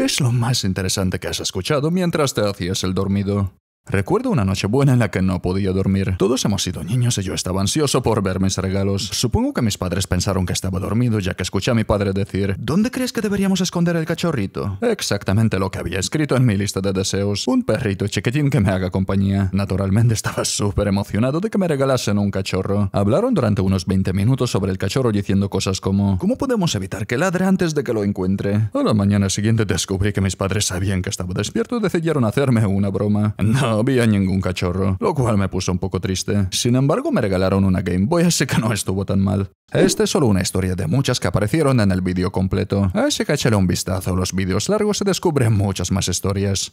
¿Qué es lo más interesante que has escuchado mientras te hacías el dormido? Recuerdo una noche buena en la que no podía dormir. Todos hemos sido niños y yo estaba ansioso por ver mis regalos. Supongo que mis padres pensaron que estaba dormido ya que escuché a mi padre decir, ¿dónde crees que deberíamos esconder el cachorrito? Exactamente lo que había escrito en mi lista de deseos. Un perrito chiquitín que me haga compañía. Naturalmente estaba súper emocionado de que me regalasen un cachorro. Hablaron durante unos 20 minutos sobre el cachorro diciendo cosas como, ¿cómo podemos evitar que ladre antes de que lo encuentre? A la mañana siguiente descubrí que mis padres sabían que estaba despierto y decidieron hacerme una broma. No no había ningún cachorro, lo cual me puso un poco triste. Sin embargo, me regalaron una Game Boy, así que no estuvo tan mal. Esta es solo una historia de muchas que aparecieron en el vídeo completo, así que échale un vistazo a los vídeos largos se descubren muchas más historias.